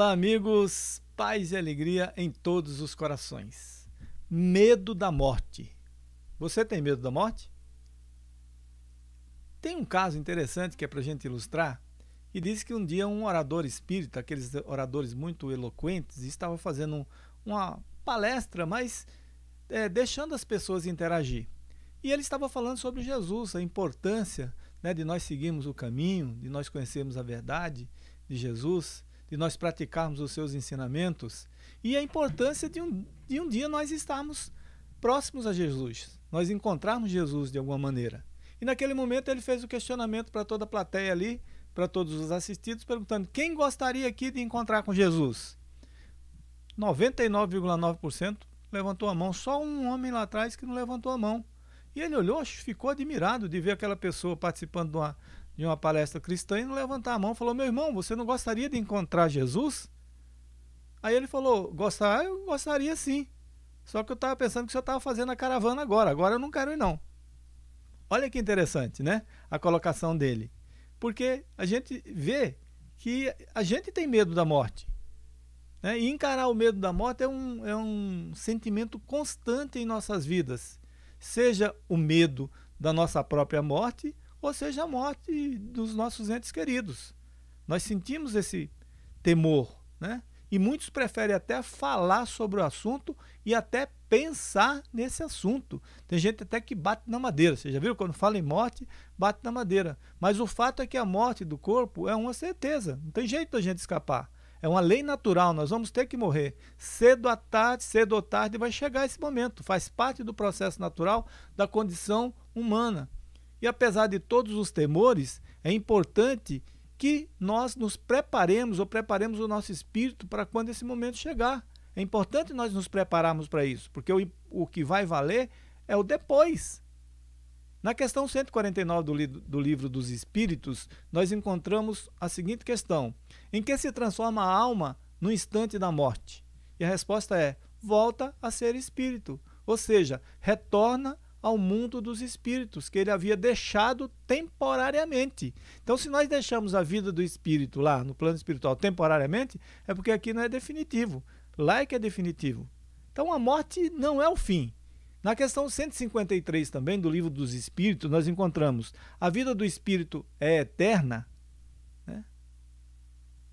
Olá, amigos, paz e alegria em todos os corações. Medo da morte. Você tem medo da morte? Tem um caso interessante que é para a gente ilustrar. E diz que um dia um orador espírita, aqueles oradores muito eloquentes, estava fazendo uma palestra, mas é, deixando as pessoas interagir. E ele estava falando sobre Jesus, a importância né, de nós seguirmos o caminho, de nós conhecermos a verdade de Jesus de nós praticarmos os seus ensinamentos e a importância de um, de um dia nós estarmos próximos a Jesus, nós encontrarmos Jesus de alguma maneira. E naquele momento ele fez o questionamento para toda a plateia ali, para todos os assistidos, perguntando quem gostaria aqui de encontrar com Jesus. 99,9% levantou a mão, só um homem lá atrás que não levantou a mão. E ele olhou, ficou admirado de ver aquela pessoa participando de uma, de uma palestra cristã e não levantar a mão. Falou: Meu irmão, você não gostaria de encontrar Jesus? Aí ele falou: Gostar, eu gostaria sim. Só que eu estava pensando que o senhor estava fazendo a caravana agora. Agora eu não quero ir, não. Olha que interessante, né? A colocação dele. Porque a gente vê que a gente tem medo da morte. Né? E encarar o medo da morte é um, é um sentimento constante em nossas vidas. Seja o medo da nossa própria morte ou seja a morte dos nossos entes queridos. Nós sentimos esse temor, né? E muitos preferem até falar sobre o assunto e até pensar nesse assunto. Tem gente até que bate na madeira. Você já viu? Quando fala em morte, bate na madeira. Mas o fato é que a morte do corpo é uma certeza. Não tem jeito da gente escapar. É uma lei natural, nós vamos ter que morrer. Cedo à tarde, cedo ou tarde vai chegar esse momento. Faz parte do processo natural da condição humana. E apesar de todos os temores, é importante que nós nos preparemos ou preparemos o nosso espírito para quando esse momento chegar. É importante nós nos prepararmos para isso, porque o, o que vai valer é o depois. Na questão 149 do, li, do Livro dos Espíritos, nós encontramos a seguinte questão: Em que se transforma a alma no instante da morte? E a resposta é: volta a ser espírito, ou seja, retorna ao mundo dos espíritos, que ele havia deixado temporariamente. Então, se nós deixamos a vida do espírito lá no plano espiritual temporariamente, é porque aqui não é definitivo. Lá é que é definitivo. Então, a morte não é o fim. Na questão 153 também do livro dos espíritos, nós encontramos: a vida do espírito é eterna? Né?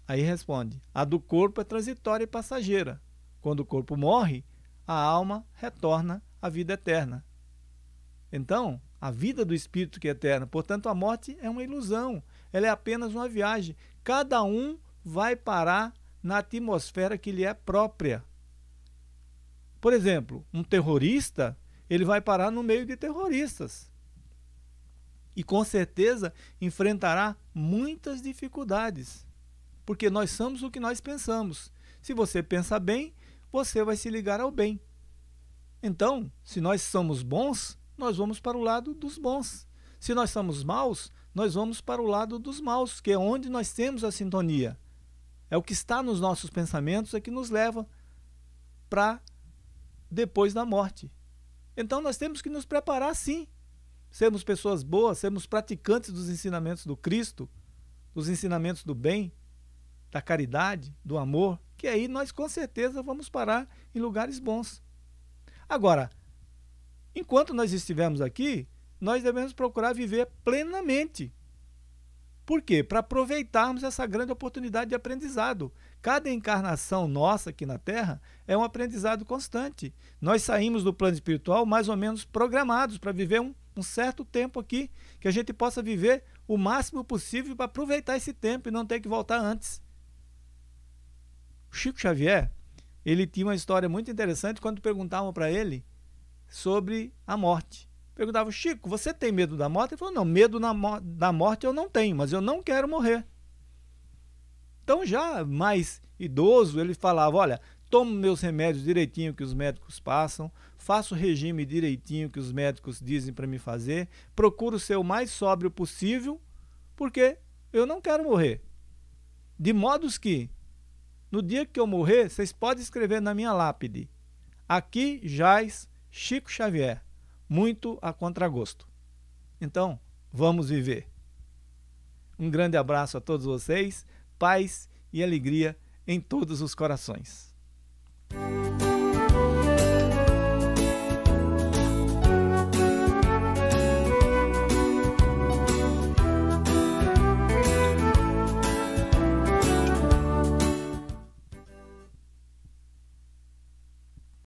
Aí responde: a do corpo é transitória e passageira. Quando o corpo morre, a alma retorna à vida eterna. Então, a vida do espírito que é eterna, portanto, a morte é uma ilusão, ela é apenas uma viagem. Cada um vai parar na atmosfera que lhe é própria. Por exemplo, um terrorista, ele vai parar no meio de terroristas. E com certeza enfrentará muitas dificuldades. Porque nós somos o que nós pensamos. Se você pensa bem, você vai se ligar ao bem. Então, se nós somos bons, nós vamos para o lado dos bons. Se nós somos maus, nós vamos para o lado dos maus, que é onde nós temos a sintonia. É o que está nos nossos pensamentos é que nos leva para depois da morte. Então nós temos que nos preparar sim. Sermos pessoas boas, sermos praticantes dos ensinamentos do Cristo, dos ensinamentos do bem, da caridade, do amor, que aí nós com certeza vamos parar em lugares bons. Agora, Enquanto nós estivermos aqui, nós devemos procurar viver plenamente. Por quê? Para aproveitarmos essa grande oportunidade de aprendizado. Cada encarnação nossa aqui na Terra é um aprendizado constante. Nós saímos do plano espiritual mais ou menos programados para viver um, um certo tempo aqui, que a gente possa viver o máximo possível para aproveitar esse tempo e não ter que voltar antes. Chico Xavier, ele tinha uma história muito interessante quando perguntavam para ele sobre a morte. Perguntava, Chico, você tem medo da morte? Ele falou, não, medo mo da morte eu não tenho, mas eu não quero morrer. Então, já mais idoso, ele falava, olha, tomo meus remédios direitinho que os médicos passam, faço o regime direitinho que os médicos dizem para me fazer, procuro ser o mais sóbrio possível, porque eu não quero morrer. De modos que, no dia que eu morrer, vocês podem escrever na minha lápide: aqui jaz Chico Xavier, muito a contragosto. Então, vamos viver. Um grande abraço a todos vocês, paz e alegria em todos os corações.